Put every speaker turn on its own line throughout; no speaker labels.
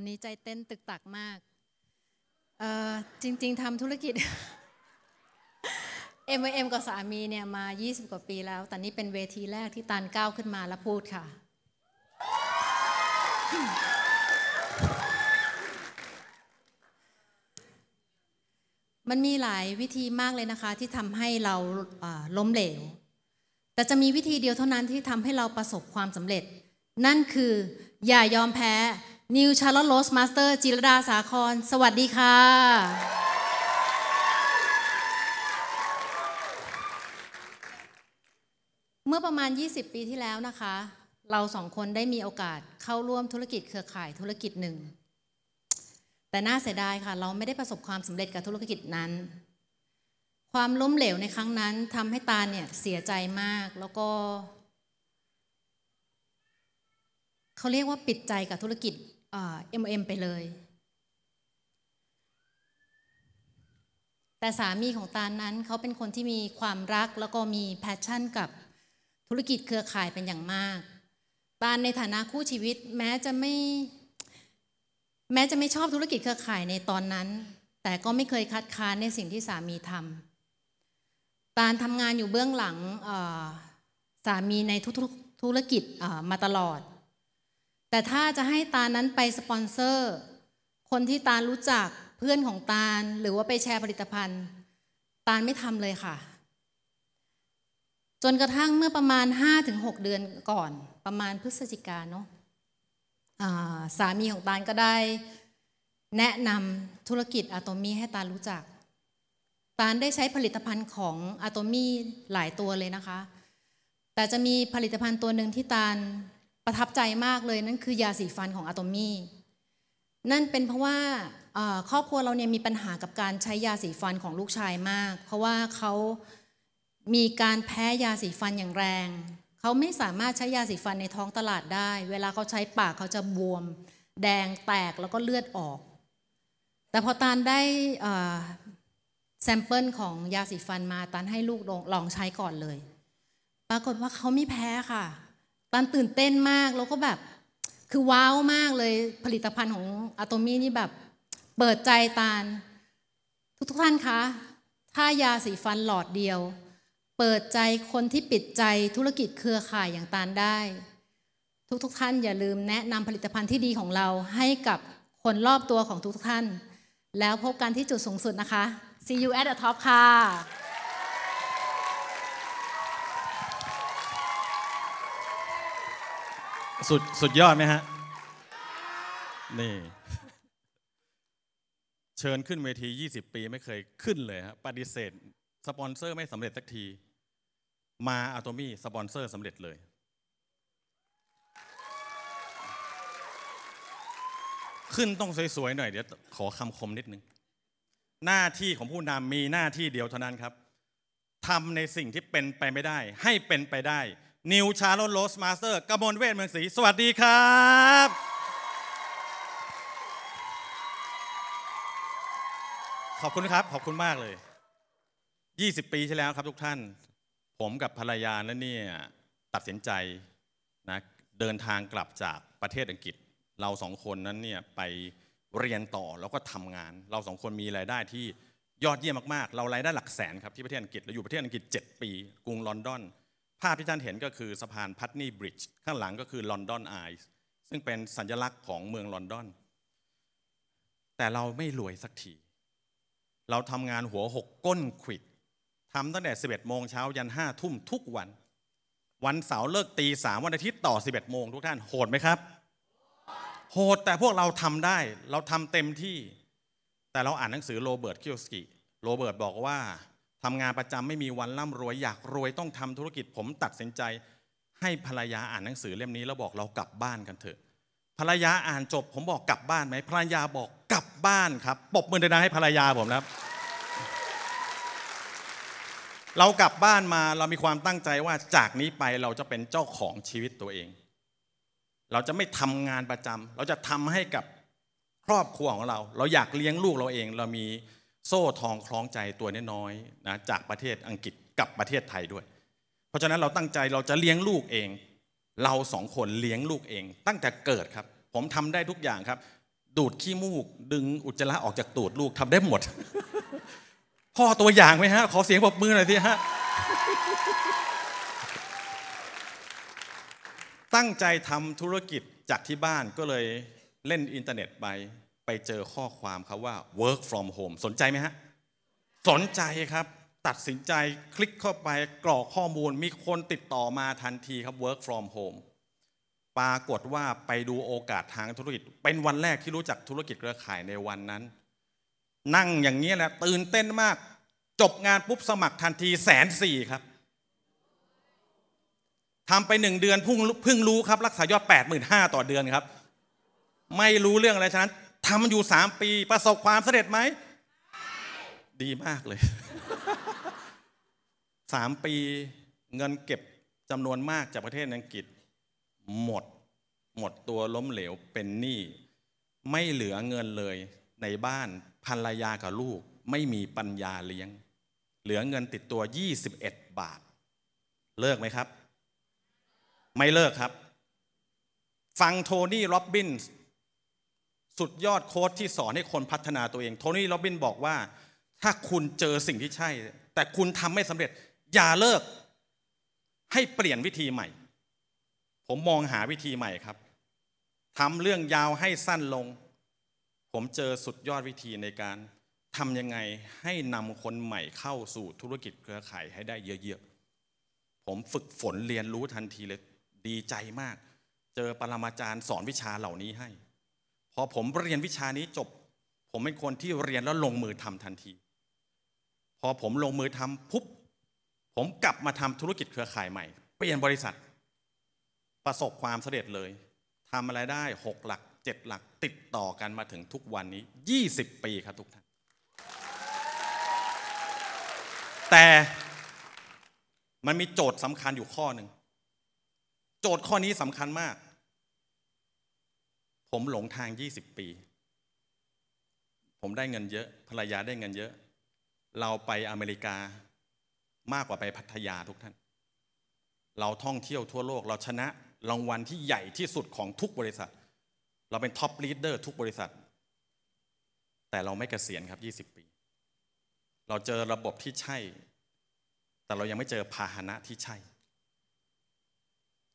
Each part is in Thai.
อนนี้ใจเต้นตึกตักมากเออจริงๆทำธุรกิจ M&M กับสามีเนี่ยมา 20 กว่าปีแล้ว แต่นี่เป็นเวทีแรกที่ตานก้าวขึ้นมาแล้วพูดค่ะ มันมีหลายวิธีมากเลยนะคะที่ทำให้เราล้มเหลว แต่จะมีวิธีเดียวเท่านั้นที่ทำให้เราประสบความสำเร็จ นั่นคืออย่ายอมแพ้นิวชาร์ลโลสมาสเตอร์จิรดาสาคร สวัสดีค่ะ เมื่อประมาณ 20 ปีที่แล้วนะคะ เราสองคนได้มีโอกาสเข้าร่วมธุรกิจเครือข่ายธุรกิจหนึ่งแต่น่าเสียดายค่ะ เราไม่ได้ประสบความสำเร็จกับธุรกิจนั้น ความล้มเหลวในครั้งนั้นทำให้ตาเนี่ยเสียใจมากแล้วก็ เขาเรียกว่าปิดใจกับธุรกิจเอ็มเอ็มไปเลย แต่สามีของตานั้นเขาเป็นคนที่มีความรักแล้วก็มีแพชชั่นกับธุรกิจเครือข่ายเป็นอย่างมาก ตาในฐานะคู่ชีวิตแม้จะไม่ แม้จะไม่ชอบธุรกิจเครือข่ายในตอนนั้น แต่ก็ไม่เคยคัดค้านในสิ่งที่สามีทำตานทำงานอยู่เบื้องหลังสามีในทุกธุรกิจมาตลอดแต่ถ้าจะให้ตานั้นไปสปอนเซอร์ คนที่ตารู้จักเพื่อนของตาหรือว่าไปแชร์ผลิตภัณฑ์ตาไม่ทำเลยค่ะ จนกระทั่งเมื่อประมาณ 5-6 เดือนก่อนประมาณพฤศจิกาเนาะสามีของตาก็ได้แนะนำธุรกิจอะตมี่ให้ตารู้จัก ตาได้ใช้ผลิตภัณฑ์ของอะตมี่หลายตัวเลยนะคะ แต่จะมีผลิตภัณฑ์ตัวหนึ่งที่ตาลประทับใจมากเลยนั่นคือยาสีฟันของอะตอมี่นั่นเป็นเพราะว่าครอบครัวเราเนี่ยมีปัญหากับการใช้ยาสีฟันของลูกชายมาก เพราะว่าเขามีการแพ้ยาสีฟันอย่างแรงเขาไม่สามารถใช้ยาสีฟันในท้องตลาดได้ เวลาเขาใช้ปากเขาจะบวมแดงแตกแล้วก็เลือดออก แต่พอตาลได้แซมเปิลของยาสีฟันมาตาลให้ลูกลองใช้ก่อนเลย ปรากฏว่าเขาไม่แพ้ค่ะตันตื่นเต้นมากแล้วก็แบบ คือว้าวมากเลยผลิตภัณฑ์ของอะตอมี่นี่แบบ เปิดใจตาล ทุกทุกท่านคะถ้ายาสีฟันหลอดเดียว เปิดใจคนที่ปิดใจ ธุรกิจเครือข่ายอย่างตาลได้ ทุกทุกท่านอย่าลืมแนะนำผลิตภัณฑ์ที่ดีของเราให้กับคนรอบตัวของทุกทุกท่าน แล้วพบกันที่จุดสูงสุดนะคะ See you at the top ค่ะ
สุดสุดยอดไหมฮะนี่ เชิญขึ้นเวที 20 ปีไม่เคยขึ้นเลยฮะปฏิเสธสปอนเซอร์ไม่สำเร็จสักทีมาอะโตมี่สปอนเซอร์สำเร็จเลยขึ้นต้องสวยๆหน่อยเดี๋ยวขอคำคมนิดนึงหน้าที่ของผู้นำมีหน้าที่เดียวเท่านั้นครับทำในสิ่งที่เป็นไปไม่ได้ ให้เป็นไปได้นิวชาร์ลโรสมาสเตอร์กมลเวทเมืองศรีสวัสดีครับ ขอบคุณครับ ขอบคุณมากเลย 20 ปีที่แล้วครับ ทุกท่าน ผมกับภรรยาแล้วเนี่ยตัดสินใจนะเดินทางกลับจากประเทศอังกฤษ เราสองคนนั้นเนี่ยไปเรียนต่อแล้วก็ทำงาน เราสองคนมีรายได้ที่ยอดเยี่ยมมากๆเรารายได้หลักแสนครับที่ประเทศอังกฤษเราอยู่ประเทศอังกฤษ 7 ปีกรุงลอนดอนภาพที่ท่านเห็นก็คือสะพานพัตนีบริดจ์ข้างหลังก็คือ ลอนดอนไอซ์ซึ่งเป็นสัญลักษณ์ของเมืองลอนดอน แต่เราไม่รวยสักที เราทำงานหัวหกก้นขิดทำตั้งแต่ 11โมงเช้ายัน5ทุ่มทุกวัน วันเสาร์เลิกตีสามวันอาทิตย์ต่อ 11โมงทุกท่าน โหดไหมครับ โหดแต่พวกเราทำได้เราทำเต็มที่ แต่เราอ่านหนังสือโรเบิร์ตคิโยสกิโรเบิร์ตบอกว่าทำงานประจำไม่มีวันร่ารวยอยากรวยต้องทำธุรกิจผมตัดสินใจให้ภรรยาอ่านหนังสือเล่มนี้แล้วบอกเรากลับบ้านกันเถอะ ภรรยาอ่านจบผมบอกกลับบ้านไหมภรรยาบอกกลับบ้านครับปบมือดังให้ภรรยาผมนะครับ เรากลับบ้านมาเรามีความตั้งใจว่าจากนี้ไปเราจะเป็นเจ้าของชีวิตตัวเอง เราจะไม่ทำงานประจำ เราจะทำให้กับครอบครัวของเรา เราอยากเลี้ยงลูกเราเอง เรามีโซ่ทองคล้องใจตัวน้อยๆนะจากประเทศอังกฤษกับประเทศไทยด้วย เพราะฉะนั้นเราตั้งใจเราจะเลี้ยงลูกเอง เราสองคนเลี้ยงลูกเอง ตั้งแต่เกิดครับ ผมทำได้ทุกอย่างครับ ดูดขี้มูกดึงอุจจาระออกจากตูดลูกทำได้หมด พ่อตัวอย่างไหมฮะ ขอเสียงปรบมือหน่อยสิฮะตั้งใจทำธุรกิจจากที่บ้านก็เลยเล่นอินเทอร์เน็ตไปไปเจอข้อความครับว่า work from home สนใจไหมฮะ สนใจครับตัดสินใจคลิกเข้าไปกรอกข้อมูลมีคนติดต่อมาทันทีครับ work from home ปรากฏว่าไปดูโอกาสทางธุรกิจ เป็นวันแรกที่รู้จักธุรกิจเครือข่ายในวันนั้น นั่งอย่างนี้แหละตื่นเต้นมากจบงานปุ๊บสมัครทันทีแสนสี่ครับทำไปหนึ่งเดือนงพึ่งรู้ครับรักษายอด8นห้าต่อเดือนครับ ไม่รู้เรื่องอะไรฉะนั้นทำมันอยู่สามปี ประสบความสำเร็จไหมดีมากเลยสามปีเงินเก็บจำนวนมากจากประเทศอังกฤษ หมดหมดตัวล้มเหลวเป็นหนี้ไม่เหลือเงินเลยในบ้านภรรยากับลูก ไม่มีปัญญาเลี้ยง เหลือเงินติดตัว 21 บาท เลิกไหมครับ ไม่เลิกครับ ฟังโทนี่ร็อบบินส์สุดยอดโค้ดที่สอนให้คนพัฒนาตัวเองโทนี่โรบินบอกว่า ถ้าคุณเจอสิ่งที่ใช่ แต่คุณทำไม่สำเร็จอย่าเลิกให้เปลี่ยนวิธีใหม่ ผมมองหาวิธีใหม่ครับทำเรื่องยาวให้สั้นลง ผมเจอสุดยอดวิธีในการทำยังไงให้นำคนใหม่เข้าสู่ธุรกิจเครือข่ายให้ได้เยอะๆผมฝึกฝนเรียนรู้ทันทีเลยดีใจมาก เจอปรมาจารย์สอนวิชาเหล่านี้ให้พอผมเรียนวิชานี้จบ ผมเป็นคนที่เรียนแล้วลงมือทำทันที พอผมลงมือทำปุ๊บผมกลับมาทำธุรกิจเครือข่ายใหม่ เปลี่ยนบริษัท ประสบความสำเร็จเลยทำอะไรได้ 6 หลัก 7 หลักติดต่อกันมาถึงทุกวันนี้ 20 ปีครับทุกท่าน แต่มันมีโจทย์สำคัญอยู่ข้อหนึ่ง โจทย์ข้อนี้สำคัญมากผมหลงทาง 20 ปี ผมได้เงินเยอะภรรยาได้เงินเยอะ เราไปอเมริกามากกว่าไปพัทยาทุกท่าน เราท่องเที่ยวทั่วโลก เราชนะรางวัลที่ใหญ่ที่สุดของทุกบริษัท เราเป็นท็อปลีดเดอร์ทุกบริษัทแต่เราไม่เกษียณครับ 20 ปี เราเจอระบบที่ใช่ แต่เรายังไม่เจอพาหนะที่ใช่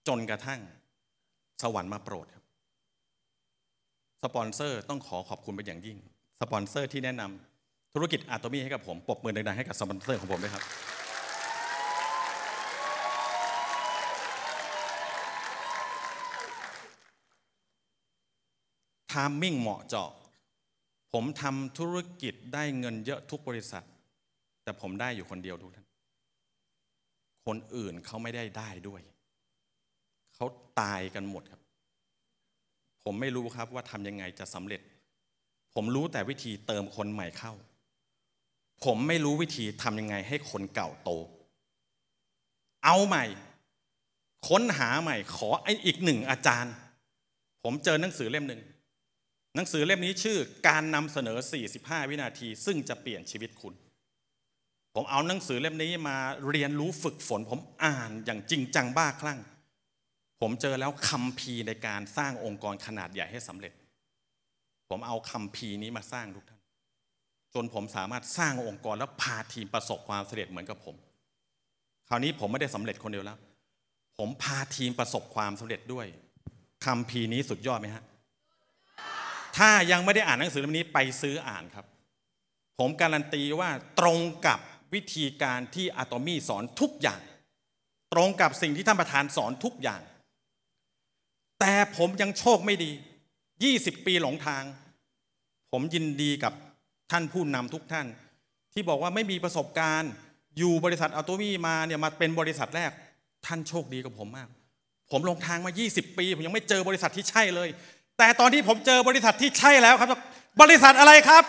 จนกระทั่งสวรรค์มาโปรดครับสปอนเซอร์ ต้องขอขอบคุณเป็นอย่างยิ่ง สปอนเซอร์ที่แนะนำธุรกิจอาตมี่ให้กับผมปรบมือดังๆ ให้กับสปอนเซอร์ของผมด้วยครับ ทามมิ่งเหมาะเจาะ ผมทำธุรกิจได้เงินเยอะทุกบริษัท แต่ผมได้อยู่คนเดียวทุกท่าน คนอื่นเขาไม่ได้ได้ด้วย เขาตายกันหมดครับผมไม่รู้ครับว่าทำยังไงจะสำเร็จ ผมรู้แต่วิธีเติมคนใหม่เข้า ผมไม่รู้วิธีทำยังไงให้คนเก่าโต เอาใหม่ ค้นหาใหม่ขอไอ้อีกหนึ่งอาจารย์ ผมเจอหนังสือเล่มหนึ่งหนังสือเล่มนี้ชื่อ การนำเสนอ 45 วินาที ซึ่งจะเปลี่ยนชีวิตคุณ ผมเอาหนังสือเล่มนี้มาเรียนรู้ฝึกฝน ผมอ่านอย่างจริงจังบ้าคลั่งผมเจอแล้วคำพีในการสร้างองค์กรขนาดใหญ่ให้สำเร็จ ผมเอาคำพีนี้มาสร้างทุกท่าน จนผมสามารถสร้างองค์กรและพาทีมประสบความสำเร็จเหมือนกับผม คราวนี้ผมไม่ได้สำเร็จคนเดียวแล้ว ผมพาทีมประสบความสำเร็จด้วยคำพีนี้สุดยอดไหมฮะ ถ้ายังไม่ได้อ่านหนังสือเล่มนี้ไปซื้ออ่านครับ ผมการันตีว่าตรงกับวิธีการที่อะตอมี่สอนทุกอย่าง ตรงกับสิ่งที่ท่านประธานสอนทุกอย่างแต่ผมยังโชคไม่ดี 20 ปีหลงทาง ผมยินดีกับท่านผู้นำทุกท่าน ที่บอกว่าไม่มีประสบการณ์ อยู่บริษัทอัลโตมี่มาเนี่ยมาเป็นบริษัทแรก ท่านโชคดีกับผมมาก ผมลงทางมา 20 ปีผมยังไม่เจอบริษัทที่ใช่เลย แต่ตอนที่ผมเจอบริษัทที่ใช่แล้วครับ บริษัทอะไรครับ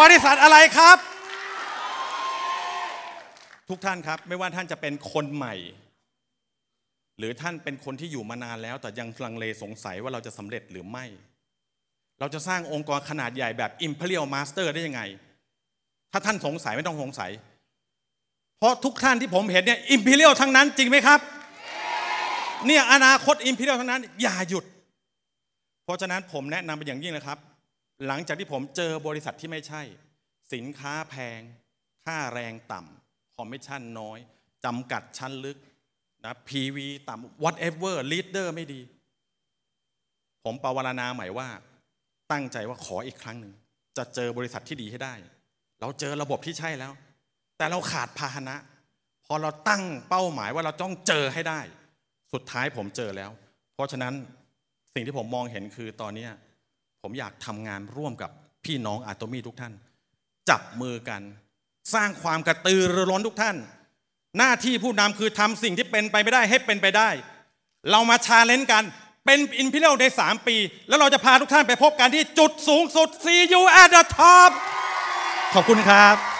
บริษัทอะไรครับ ทุกท่านครับไม่ว่าท่านจะเป็นคนใหม่หรือท่านเป็นคนที่อยู่มานานแล้ว แต่ยังลังเลสงสัยว่าเราจะสำเร็จหรือไม่ เราจะสร้างองค์กรขนาดใหญ่แบบ Imperial Master ได้ยังไง ถ้าท่านสงสัยไม่ต้องสงสัย เพราะทุกท่านที่ผมเห็นเนี่ยอิมพีเรียลทั้งนั้นจริงไหมครับเนี่ยอนาคตอิมพีเรียลทั้งนั้นอย่าหยุด เพราะฉะนั้นผมแนะนำเป็นอย่างยิ่งนะครับ หลังจากที่ผมเจอบริษัทที่ไม่ใช่ สินค้าแพง ค่าแรงต่ำคอมมิชชั่นน้อยจำกัดชั้นลึกนะพีวีต่ำ whatever leader ไม่ดี ผมปาวารณาหมายว่า ตั้งใจว่าขออีกครั้งหนึ่ง จะเจอบริษัทที่ดีให้ได้ เราเจอระบบที่ใช่แล้ว แต่เราขาดพาหนะ พอเราตั้งเป้าหมายว่าเราต้องเจอให้ได้ สุดท้ายผมเจอแล้ว เพราะฉะนั้นสิ่งที่ผมมองเห็นคือตอนนี้ ผมอยากทำงานร่วมกับพี่น้องอาตมีทุกท่าน จับมือกัน สร้างความกระตือรือร้นทุกท่านหน้าที่ผู้นำคือทำสิ่งที่เป็นไปไม่ได้ให้เป็นไปได้ เรามาชาเลนจ์กัน เป็นอินพิเรลในมปี แล้วเราจะพาทุกท่านไปพบกันที่จุดสูงสุดซีอูแ u at the top
ขอบคุณครับ